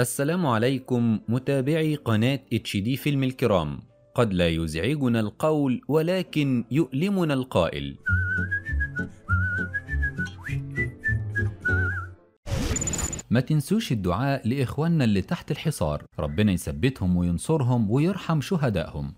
السلام عليكم متابعي قناة اتش دي فيلم الكرام قد لا يزعجنا القول ولكن يؤلمنا القائل ما تنسوش الدعاء لإخواننا اللي تحت الحصار ربنا يثبتهم وينصرهم ويرحم شهدائهم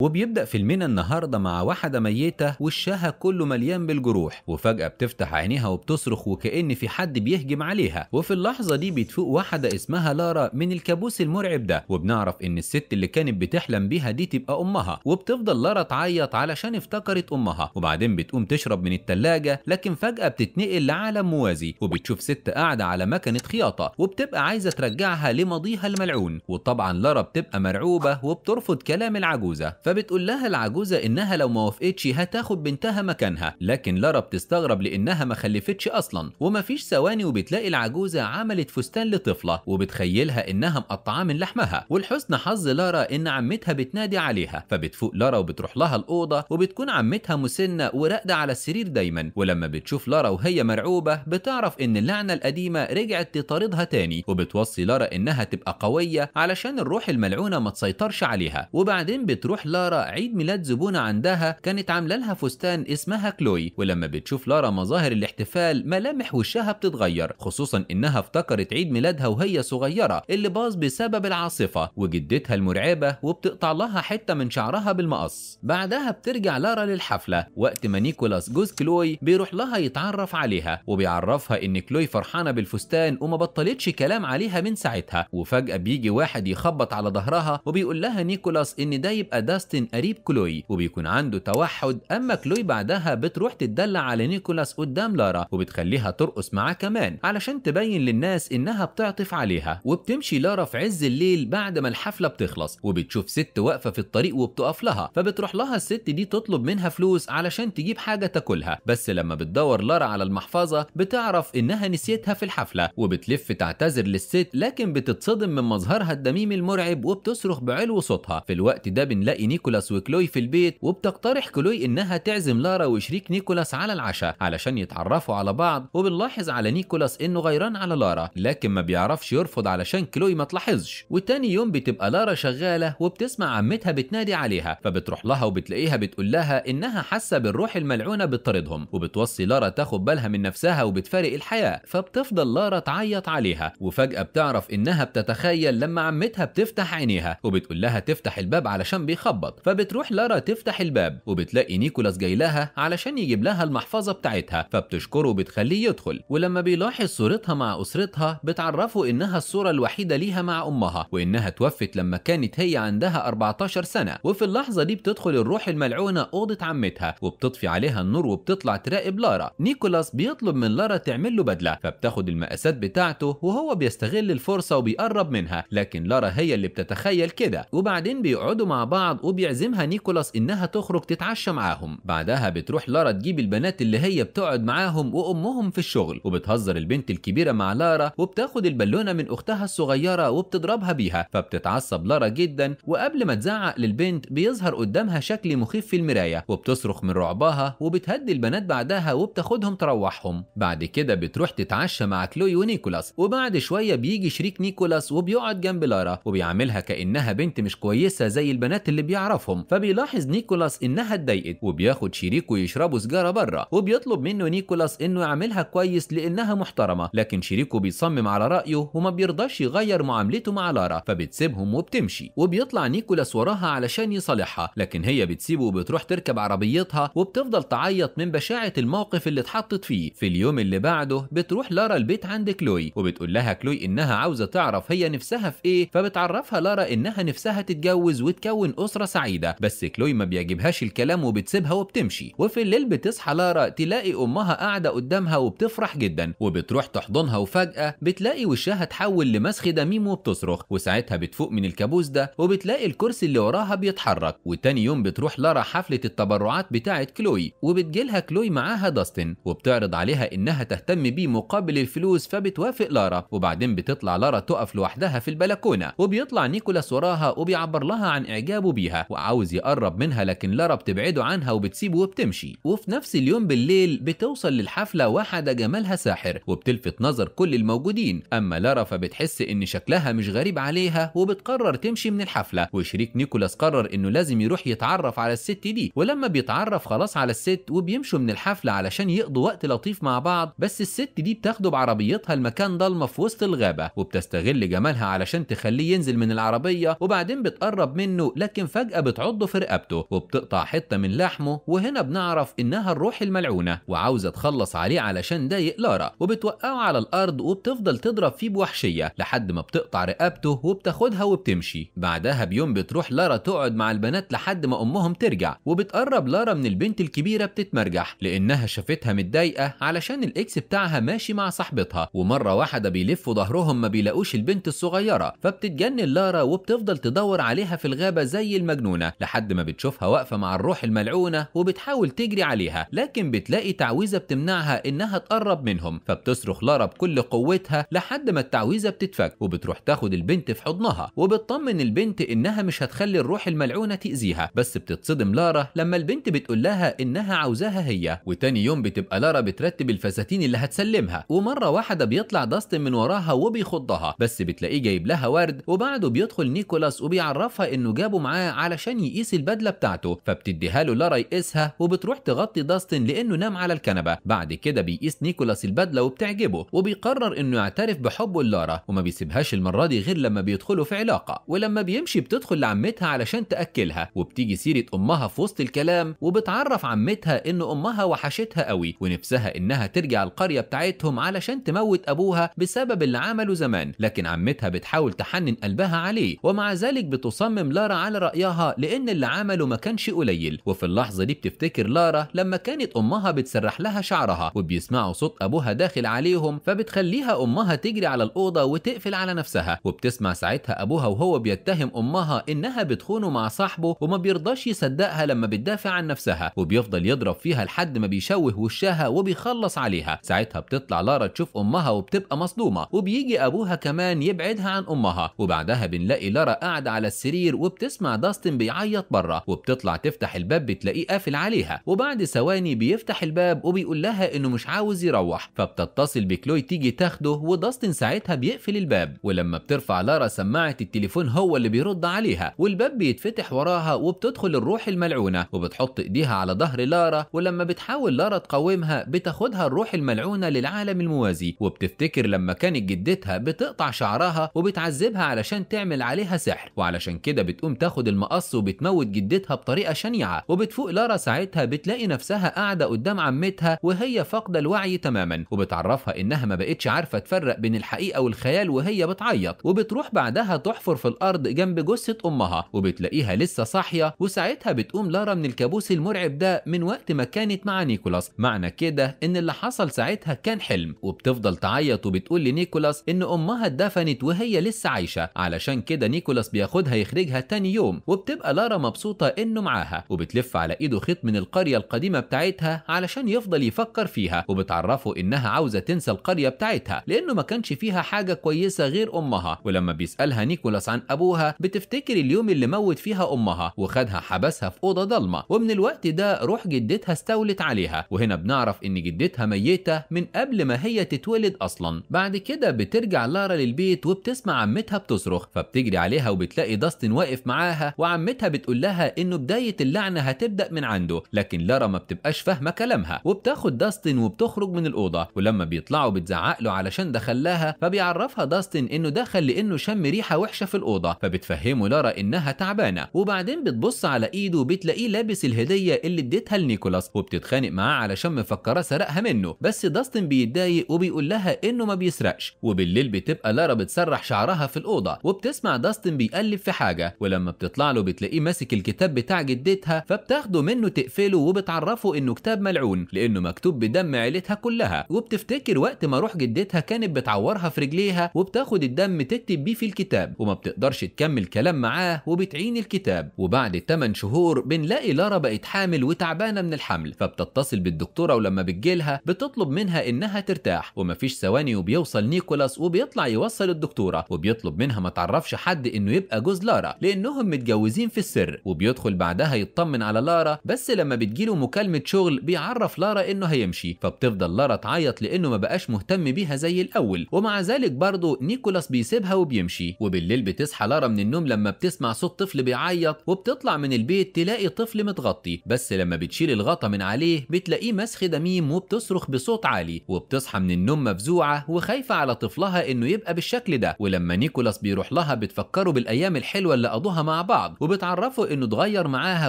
وبيبدأ فيلمنا النهاردة مع واحدة ميتة وشها كله مليان بالجروح وفجأة بتفتح عينيها وبتصرخ وكأن في حد بيهجم عليها وفي اللحظة دي بتفوق واحدة اسمها لارا من الكابوس المرعب ده وبنعرف ان الست اللي كانت بتحلم بيها دي تبقى امها وبتفضل لارا تعيط علشان افتكرت امها وبعدين بتقوم تشرب من التلاجة لكن فجأة بتتنقل لعالم موازي وبتشوف ست قاعدة على مكنة خياطة وبتبقى عايزة ترجعها لماضيها الملعون وطبعا لارا بتبقى مرعوبة وبترفض كلام العجوزة فبتقول لها العجوزة إنها لو ما وافقتش هتاخد بنتها مكانها لكن لارا بتستغرب لإنها ما خلفتش أصلا ومفيش ثواني وبتلاقي العجوزة عملت فستان لطفلة وبتخيلها إنها مقطعة من لحمها ولحسن حظ لارا إن عمتها بتنادي عليها فبتفوق لارا وبتروح لها الأوضة وبتكون عمتها مسنة وراقدة على السرير دايما ولما بتشوف لارا وهي مرعوبة بتعرف إن اللعنة القديمة رجعت تطاردها تاني وبتوصي لارا إنها تبقى قوية علشان الروح الملعونة ما تسيطرش عليها وبعدين بتروح لارا لارا عيد ميلاد زبونة عندها كانت عاملة لها فستان اسمها كلوي ولما بتشوف لارا مظاهر الاحتفال ملامح وشها بتتغير خصوصا انها افتكرت عيد ميلادها وهي صغيرة اللي باظ بسبب العاصفة وجدتها المرعبة وبتقطع لها حتة من شعرها بالمقص بعدها بترجع لارا للحفلة وقت ما نيكولاس جوز كلوي بيروح لها يتعرف عليها وبيعرفها ان كلوي فرحانة بالفستان وما بطلتش كلام عليها من ساعتها وفجأة بيجي واحد يخبط على ظهرها وبيقول لها نيكولاس ان ده يبقى داست جاستن قريب كلوي وبيكون عنده توحد اما كلوي بعدها بتروح تتدلع على نيكولاس قدام لارا وبتخليها ترقص معاه كمان علشان تبين للناس انها بتعطف عليها وبتمشي لارا في عز الليل بعد ما الحفله بتخلص وبتشوف ست واقفه في الطريق وبتقف لها فبتروح لها الست دي تطلب منها فلوس علشان تجيب حاجه تاكلها بس لما بتدور لارا على المحفظه بتعرف انها نسيتها في الحفله وبتلف تعتذر للست لكن بتتصدم من مظهرها الدميم المرعب وبتصرخ بعلو صوتها في الوقت ده بنلاقي نيكولاس وكلوي في البيت وبتقترح كلوي انها تعزم لارا وشريك نيكولاس على العشاء علشان يتعرفوا على بعض وبنلاحظ على نيكولاس انه غيران على لارا لكن ما بيعرفش يرفض علشان كلوي ما تلاحظش وتاني يوم بتبقى لارا شغاله وبتسمع عمتها بتنادي عليها فبتروح لها وبتلاقيها بتقول لها انها حاسه بالروح الملعونه بتطاردهم وبتوصي لارا تاخد بالها من نفسها وبتفارق الحياه فبتفضل لارا تعيط عليها وفجاه بتعرف انها بتتخيل لما عمتها بتفتح عينيها وبتقول لها تفتح الباب علشان بيخبط بتخبط فبتروح لارا تفتح الباب وبتلاقي نيكولاس جاي لها علشان يجيب لها المحفظه بتاعتها فبتشكره وبتخليه يدخل ولما بيلاحظ صورتها مع اسرتها بتعرفه انها الصوره الوحيده ليها مع امها وانها توفت لما كانت هي عندها 14 سنه وفي اللحظه دي بتدخل الروح الملعونه اوضه عمتها وبتطفي عليها النور وبتطلع تراقب لارا نيكولاس بيطلب من لارا تعمل له بدله فبتاخد المقاسات بتاعته وهو بيستغل الفرصه وبيقرب منها لكن لارا هي اللي بتتخيل كده وبعدين بيقعدوا مع بعض وبيعزمها نيكولاس انها تخرج تتعشى معاهم بعدها بتروح لارا تجيب البنات اللي هي بتقعد معاهم وامهم في الشغل وبتهزر البنت الكبيره مع لارا وبتاخد البالونه من اختها الصغيره وبتضربها بيها فبتتعصب لارا جدا وقبل ما تزعق للبنت بيظهر قدامها شكل مخيف في المرايه وبتصرخ من رعبها وبتهدي البنات بعدها وبتاخدهم تروحهم بعد كده بتروح تتعشى مع كلوي ونيكولاس وبعد شويه بيجي شريك نيكولاس وبيقعد جنب لارا وبيعاملها كانها بنت مش كويسه زي البنات اللي بيعمل يعرفهم فبيلاحظ نيكولاس انها اتضايقت وبياخد شريكه يشربوا سجاره بره وبيطلب منه نيكولاس انه يعملها كويس لانها محترمه لكن شريكه بيصمم على رايه وما بيرضاش يغير معاملته مع لارا فبتسيبهم وبتمشي وبيطلع نيكولاس وراها علشان يصالحها لكن هي بتسيبه وبتروح تركب عربيتها وبتفضل تعيط من بشاعه الموقف اللي اتحطت فيه في اليوم اللي بعده بتروح لارا البيت عند كلوي وبتقول لها كلوي انها عاوزه تعرف هي نفسها في ايه فبتعرفها لارا انها نفسها تتجوز وتكون اسره سعيده بس كلوي ما بيعجبهاش الكلام وبتسيبها وبتمشي وفي الليل بتصحى لارا تلاقي امها قاعده قدامها وبتفرح جدا وبتروح تحضنها وفجاه بتلاقي وشها اتحول لمسخ دميم وبتصرخ وساعتها بتفوق من الكابوس ده وبتلاقي الكرسي اللي وراها بيتحرك وتاني يوم بتروح لارا حفله التبرعات بتاعه كلوي وبتجيلها كلوي معاها داستن وبتعرض عليها انها تهتم بيه مقابل الفلوس فبتوافق لارا وبعدين بتطلع لارا تقف لوحدها في البلكونه وبيطلع نيكولاس وراها وبيعبر لها عن اعجابه بيها وعاوز يقرب منها لكن لارا بتبعده عنها وبتسيبه وبتمشي وفي نفس اليوم بالليل بتوصل للحفله واحده جمالها ساحر وبتلفت نظر كل الموجودين اما لارا فبتحس ان شكلها مش غريب عليها وبتقرر تمشي من الحفله وشريك نيكولاس قرر انه لازم يروح يتعرف على الست دي ولما بيتعرف خلاص على الست وبيمشوا من الحفله علشان يقضوا وقت لطيف مع بعض بس الست دي بتاخده بعربيتها المكان ضلمه في وسط الغابه وبتستغل جمالها علشان تخليه ينزل من العربيه وبعدين بتقرب منه لكن فجاه فجأة بتعضه في رقبته وبتقطع حتة من لحمه وهنا بنعرف إنها الروح الملعونة وعاوزة تخلص عليه علشان ضايق لارا وبتوقعه على الأرض وبتفضل تضرب فيه بوحشية لحد ما بتقطع رقبته وبتاخدها وبتمشي بعدها بيوم بتروح لارا تقعد مع البنات لحد ما أمهم ترجع وبتقرب لارا من البنت الكبيرة بتتمرجح لأنها شافتها متضايقة علشان الإكس بتاعها ماشي مع صاحبتها ومرة واحدة بيلفوا ظهرهم ما بيلاقوش البنت الصغيرة فبتتجنن لارا وبتفضل تدور عليها في الغابة زي المجنون مجنونة لحد ما بتشوفها واقفة مع الروح الملعونة وبتحاول تجري عليها لكن بتلاقي تعويذة بتمنعها إنها تقرب منهم فبتصرخ لارا بكل قوتها لحد ما التعويذة بتتفك وبتروح تاخد البنت في حضنها وبتطمن البنت إنها مش هتخلي الروح الملعونة تأذيها بس بتتصدم لارا لما البنت بتقول لها إنها عاوزاها هي وتاني يوم بتبقى لارا بترتب الفساتين اللي هتسلمها ومرة واحدة بيطلع داستن من وراها وبيخضها بس بتلاقيه جايب لها ورد وبعده بيدخل نيكولاس وبيعرفها إنه جابه معاه علشان يقيس البدله بتاعته فبتديها له لارا يقيسها وبتروح تغطي داستن لانه نام على الكنبه بعد كده بيقيس نيكولاس البدله وبتعجبه وبيقرر انه يعترف بحبه لارا وما بيسيبهاش المره دي غير لما بيدخلوا في علاقه ولما بيمشي بتدخل لعمتها علشان تاكلها وبتيجي سيره امها في وسط الكلام وبتعرف عمتها ان امها وحشتها قوي ونفسها انها ترجع القريه بتاعتهم علشان تموت ابوها بسبب اللي عمله زمان لكن عمتها بتحاول تحنن قلبها عليه ومع ذلك بتصمم لارا على رايها وراها لأن اللي عمله ما كانش قليل وفي اللحظة دي بتفتكر لارا لما كانت أمها بتسرح لها شعرها وبيسمعوا صوت أبوها داخل عليهم فبتخليها أمها تجري على الأوضة وتقفل على نفسها وبتسمع ساعتها أبوها وهو بيتهم أمها إنها بتخونه مع صاحبه وما بيرضاش يصدقها لما بتدافع عن نفسها وبيفضل يضرب فيها لحد ما بيشوه وشها وبيخلص عليها ساعتها بتطلع لارا تشوف أمها وبتبقى مصدومة وبيجي أبوها كمان يبعدها عن أمها وبعدها بنلاقي لارا قاعدة على السرير وبتسمع داس داستن بيعيط بره وبتطلع تفتح الباب بتلاقيه قافل عليها وبعد ثواني بيفتح الباب وبيقول لها انه مش عاوز يروح فبتتصل بكلوي تيجي تاخده وداستن ساعتها بيقفل الباب ولما بترفع لارا سماعه التليفون هو اللي بيرد عليها والباب بيتفتح وراها وبتدخل الروح الملعونه وبتحط ايديها على ظهر لارا ولما بتحاول لارا تقاومها بتاخدها الروح الملعونه للعالم الموازي وبتفتكر لما كانت جدتها بتقطع شعرها وبتعذبها علشان تعمل عليها سحر وعلشان كده بتقوم تاخد المقصود ناقص وبتموت جدتها بطريقه شنيعه وبتفوق لارا ساعتها بتلاقي نفسها قاعده قدام عمتها وهي فاقده الوعي تماما وبتعرفها انها ما بقتش عارفه تفرق بين الحقيقه والخيال وهي بتعيط وبتروح بعدها تحفر في الارض جنب جثه امها وبتلاقيها لسه صاحيه وساعتها بتقوم لارا من الكابوس المرعب ده من وقت ما كانت مع نيكولاس معنى كده ان اللي حصل ساعتها كان حلم وبتفضل تعيط وبتقول لنيكولاس ان امها اتدفنت وهي لسه عايشه علشان كده نيكولاس بياخدها يخرجها تاني يوم وبتبقى لارا مبسوطة إنه معاها وبتلف على إيده خيط من القرية القديمة بتاعتها علشان يفضل يفكر فيها وبتعرفه إنها عاوزة تنسى القرية بتاعتها لأنه ما كانش فيها حاجة كويسة غير أمها ولما بيسألها نيكولاس عن أبوها بتفتكر اليوم اللي موت فيها أمها وخدها حبسها في أوضة ضلمة ومن الوقت ده روح جدتها استولت عليها وهنا بنعرف إن جدتها ميتة من قبل ما هي تتولد أصلا بعد كده بترجع لارا للبيت وبتسمع عمتها بتصرخ فبتجري عليها وبتلاقي داستن واقف معاها وع وعمتها بتقول لها انه بدايه اللعنه هتبدا من عنده لكن لارا ما بتبقاش فاهمه كلامها وبتاخد داستن وبتخرج من الاوضه ولما بيطلعوا بتزعق له علشان دخلها فبيعرفها داستن انه دخل لانه شم ريحه وحشه في الاوضه فبتفهمه لارا انها تعبانه وبعدين بتبص على ايده وبتلاقيه لابس الهديه اللي اديتها لنيكولاس وبتتخانق معاه علشان مفكره سرقها منه بس داستن بيتضايق وبيقول لها انه ما بيسرقش وبالليل بتبقى لارا بتسرح شعرها في الاوضه وبتسمع داستن بيقلب في حاجه ولما بتطلع له له بتلاقيه ماسك الكتاب بتاع جدتها فبتاخده منه تقفله وبتعرفه انه كتاب ملعون لانه مكتوب بدم عيلتها كلها وبتفتكر وقت ما روح جدتها كانت بتعورها في رجليها وبتاخد الدم تكتب بيه في الكتاب وما بتقدرش تكمل كلام معاه وبتعين الكتاب وبعد 8 شهور بنلاقي لارا بقت حامل وتعبانه من الحمل فبتتصل بالدكتوره ولما بتجيلها بتطلب منها انها ترتاح ومفيش ثواني وبيوصل نيكولاس وبيطلع يوصل الدكتوره وبيطلب منها ما تعرفش حد انه يبقى جوز لارا لانهم متجوزين متجوزين في السر وبيدخل بعدها يطمن على لارا بس لما بتجيله مكالمة شغل بيعرف لارا انه هيمشي فبتفضل لارا تعيط لانه ما بقاش مهتم بيها زي الاول ومع ذلك برضه نيكولاس بيسيبها وبيمشي وبالليل بتصحى لارا من النوم لما بتسمع صوت طفل بيعيط وبتطلع من البيت تلاقي طفل متغطي بس لما بتشيل الغطا من عليه بتلاقيه مسخ دميم وبتصرخ بصوت عالي وبتصحى من النوم مفزوعة وخايفة على طفلها انه يبقى بالشكل ده ولما نيكولاس بيروح لها بتفكره بالايام الحلوة اللي قضوها مع بعض بعض وبتعرفه انه اتغير معاها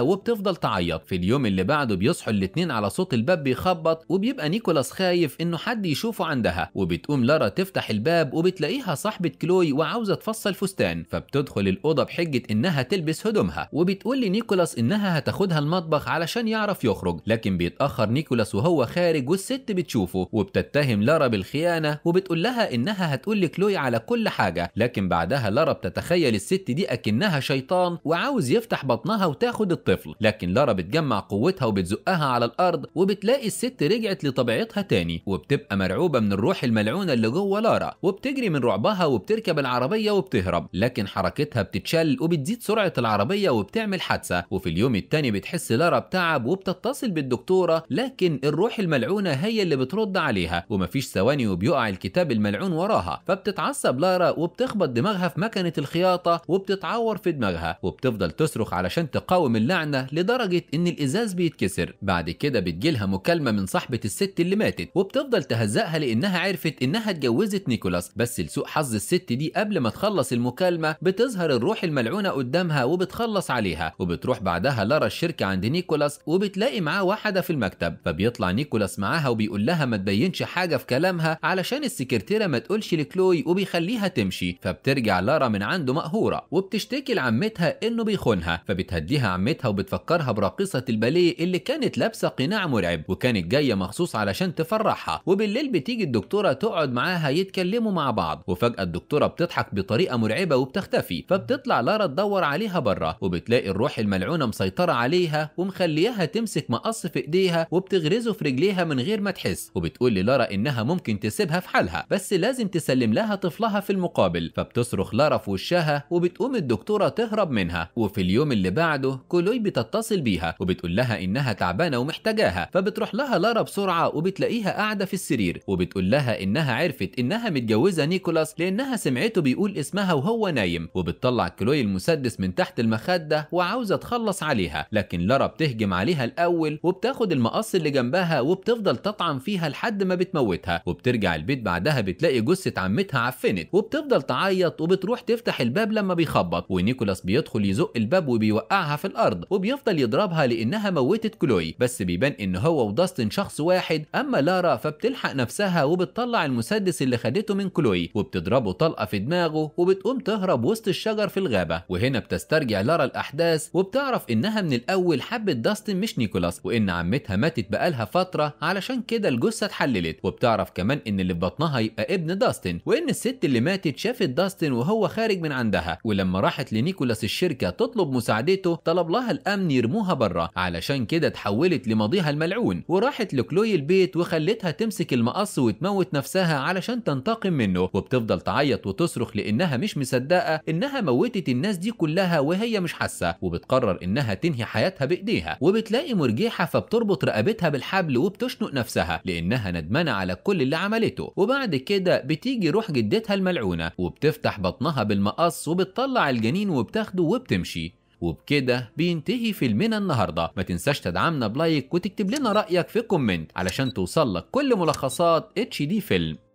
وبتفضل تعيط في اليوم اللي بعده بيصحوا الاثنين على صوت الباب بيخبط وبيبقى نيكولاس خايف انه حد يشوفه عندها وبتقوم لارا تفتح الباب وبتلاقيها صاحبة كلوي وعاوزة تفصل فستان فبتدخل الأوضة بحجة إنها تلبس هدومها وبتقول لنيكولاس إنها هتاخدها المطبخ علشان يعرف يخرج لكن بيتأخر نيكولاس وهو خارج والست بتشوفه وبتتهم لارا بالخيانة وبتقول لها إنها هتقول لكلوي على كل حاجة لكن بعدها لارا بتتخيل الست دي أكنها شيطان وعاوز يفتح بطنها وتاخد الطفل لكن لارا بتجمع قوتها وبتزقها على الارض وبتلاقي الست رجعت لطبيعتها تاني وبتبقى مرعوبه من الروح الملعونه اللي جوه لارا وبتجري من رعبها وبتركب العربيه وبتهرب لكن حركتها بتتشل وبتزيد سرعه العربيه وبتعمل حادثه وفي اليوم التاني بتحس لارا بتعب وبتتصل بالدكتوره لكن الروح الملعونه هي اللي بترد عليها ومفيش ثواني وبيقع الكتاب الملعون وراها فبتتعصب لارا وبتخبط دماغها في مكنه الخياطه وبتتعور في دماغها وبت وبتفضل تصرخ علشان تقاوم اللعنة لدرجة إن الإزاز بيتكسر بعد كده بتجيلها مكالمة من صاحبة الست اللي ماتت وبتفضل تهزقها لأنها عرفت إنها اتجوزت نيكولاس بس لسوء حظ الست دي قبل ما تخلص المكالمة بتظهر الروح الملعونة قدامها وبتخلص عليها وبتروح بعدها لارا الشركة عند نيكولاس وبتلاقي معاه واحدة في المكتب فبيطلع نيكولاس معاها وبيقول لها ما تبينش حاجة في كلامها علشان السكرتيرة ما تقولش لكلوي وبيخليها تمشي فبترجع لارا من عنده مقهورة وبتشتكي لعمتها إنه بيخونها فبتهديها عمتها وبتفكرها براقصة الباليه اللي كانت لابسة قناع مرعب وكانت جاية مخصوص علشان تفرحها وبالليل بتيجي الدكتورة تقعد معاها يتكلموا مع بعض وفجأة الدكتورة بتضحك بطريقة مرعبة وبتختفي فبتطلع لارا تدور عليها بره وبتلاقي الروح الملعونة مسيطرة عليها ومخلياها تمسك مقص في إيديها وبتغرزه في رجليها من غير ما تحس وبتقول للارا إنها ممكن تسيبها في حالها بس لازم تسلم لها طفلها في المقابل فبتصرخ لارا في وشها وبتقوم الدكتورة تهرب منها وفي اليوم اللي بعده كلوي بتتصل بيها وبتقول لها انها تعبانه ومحتاجاها فبتروح لها لارا بسرعه وبتلاقيها قاعده في السرير وبتقول لها انها عرفت انها متجوزه نيكولاس لانها سمعته بيقول اسمها وهو نايم وبتطلع كلوي المسدس من تحت المخده وعاوزه تخلص عليها لكن لارا بتهجم عليها الاول وبتاخد المقص اللي جنبها وبتفضل تطعن فيها لحد ما بتموتها وبترجع البيت بعدها بتلاقي جثه عمتها عفنت وبتفضل تعيط وبتروح تفتح الباب لما بيخبط ونيكولاس بيدخل بيزق الباب وبيوقعها في الارض وبيفضل يضربها لانها موتت كلوي بس بيبان ان هو وداستن شخص واحد اما لارا فبتلحق نفسها وبتطلع المسدس اللي خدته من كلوي وبتضربه طلقه في دماغه وبتقوم تهرب وسط الشجر في الغابه وهنا بتسترجع لارا الاحداث وبتعرف انها من الاول حبت داستن مش نيكولاس وان عمتها ماتت بقالها فتره علشان كده الجثه اتحللت وبتعرف كمان ان اللي في بطنها يبقى ابن داستن وان الست اللي ماتت شافت داستن وهو خارج من عندها ولما راحت لنيكولاس الشركه الشركة تطلب مساعدته طلب لها الأمن يرموها برا علشان كده اتحولت لماضيها الملعون وراحت لكلوي البيت وخلتها تمسك المقص وتموت نفسها علشان تنتقم منه وبتفضل تعيط وتصرخ لأنها مش مصدقة إنها موتت الناس دي كلها وهي مش حاسة وبتقرر إنها تنهي حياتها بإيديها وبتلاقي مرجيحة فبتربط رقبتها بالحبل وبتشنق نفسها لأنها ندمانة على كل اللي عملته وبعد كده بتيجي روح جدتها الملعونة وبتفتح بطنها بالمقص وبتطلع الجنين وبتاخده وبت وبتمشي وبكده بينتهي فيلمنا النهارده ما تنساش تدعمنا بلايك وتكتب لنا رايك في الكومنت علشان توصل لك كل ملخصات اتش دي فيلم